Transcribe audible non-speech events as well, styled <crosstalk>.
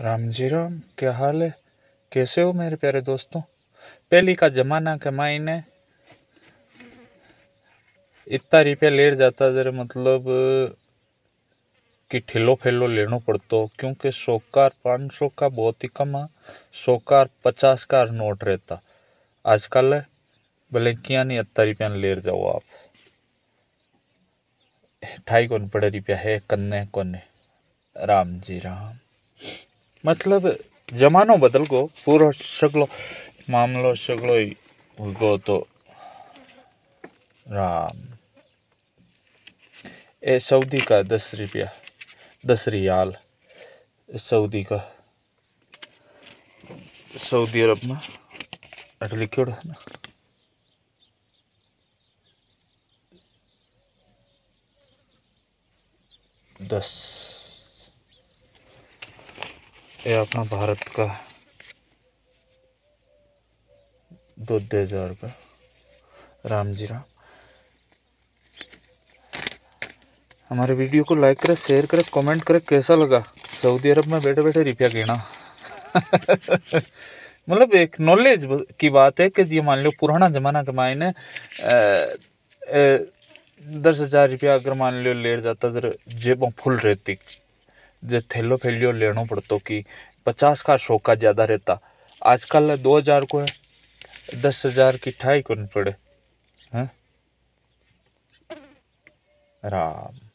राम जी राम क्या हाल है कैसे हो मेरे प्यारे दोस्तों पहली का ज़माना के मायने इतना रुपया लेट जाता जरा मतलब कि ठेलो फेलो लेना पड़तो क्योंकि सौकार पाँच सौ का बहुत ही कम है सौकार पचास का नोट रहता आजकल भले क्या नहीं इतना रुपया लेट जाओ आप ठाई कौन पड़े रुपया है कन्ने कौन राम जी राम મતલબ જમાનો બદલ ગયો પૂરો સગલો મામલો સગલો गो तो राम ए सऊदी का दस रुपया दस रियाल सऊदी का सऊदी अरब में अट लिखे ना दस ये अपना भारत का दो हजार का राम जी राम हमारे वीडियो को लाइक करें शेयर करें कमेंट करें कैसा लगा सऊदी अरब में बैठे बैठे रुपया गिना <laughs> मतलब एक नॉलेज की बात है कि ये मान लो पुराना ज़माना के मायने दस हज़ार रुपया अगर मान लो ले जाता जरा जेबों फुल रहती जो थैलो फैलियो लेना पड़तो कि पचास का सौ का ज़्यादा रहता आजकल दो हज़ार को है दस हज़ार की ठाई कौन पड़े हैं राम